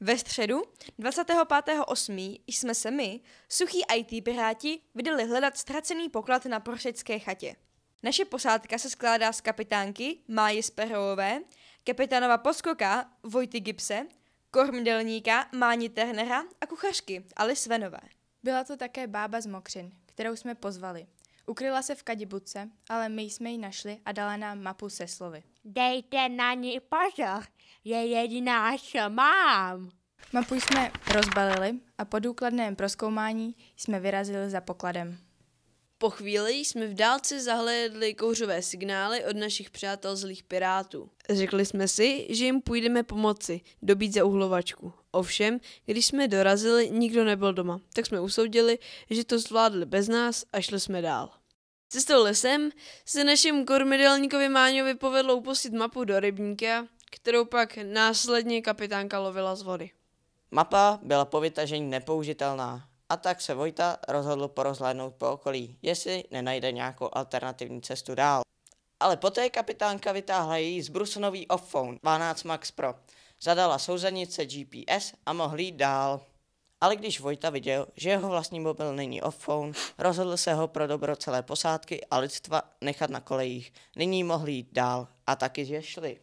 Ve středu 25.8. jsme se my, suchý IT piráti, vydali hledat ztracený poklad na Prošecké chatě. Naše posádka se skládá z kapitánky Máje Sperové, kapitánova poskoka Vojty Gipse, kormdelníka Máni Ternera a kuchařky Ali Svenové. Byla to také bába z Mokřin, kterou jsme pozvali. Ukryla se v kadibuce, ale my jsme ji našli a dala nám mapu se slovy. Dejte na ní pozor, je jediná, co mám. Mapu jsme rozbalili a po důkladném proskoumání jsme vyrazili za pokladem. Po chvíli jsme v dálce zahledli kouřové signály od našich přátel zlých pirátů. Řekli jsme si, že jim půjdeme pomoci, dobít za uhlovačku. Ovšem, když jsme dorazili, nikdo nebyl doma, tak jsme usoudili, že to zvládli bez nás a šli jsme dál. Cestou lesem se našim kormidelníkovi Máňovi povedlo upustit mapu do rybníka, kterou pak následně kapitánka lovila z vody. Mapa byla po vytažení nepoužitelná a tak se Vojta rozhodl porozhlédnout po okolí, jestli nenajde nějakou alternativní cestu dál. Ale poté kapitánka vytáhla její zbrusonový off-phone 12 Max Pro, zadala souzenice GPS a mohli jít dál. Ale když Vojta viděl, že jeho vlastní mobil není off-phone, rozhodl se ho pro dobro celé posádky a lidstva nechat na kolejích. Nyní mohli jít dál a taky je šli.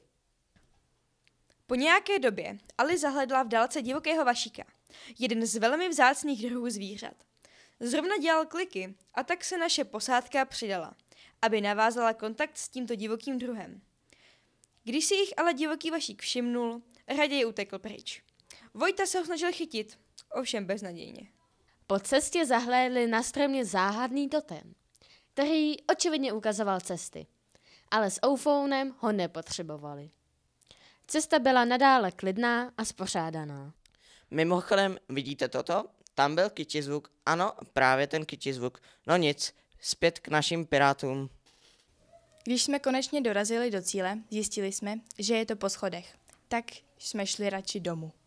Po nějaké době Ali zahledla v dálce divokého vašíka, jeden z velmi vzácných druhů zvířat. Zrovna dělal kliky a tak se naše posádka přidala, aby navázala kontakt s tímto divokým druhem. Když si jich ale divoký vašík všimnul, raději utekl pryč. Vojta se ho snažil chytit, ovšem beznadějně. Po cestě zahlédli na stromě záhadný totem, který očividně ukazoval cesty, ale s oufounem ho nepotřebovali. Cesta byla nadále klidná a spořádaná. Mimochodem, vidíte toto? Tam byl kyčizvuk. Ano, právě ten kyčizvuk. No nic, zpět k našim pirátům. Když jsme konečně dorazili do cíle, zjistili jsme, že je to po schodech. Tak jsme šli radši domů.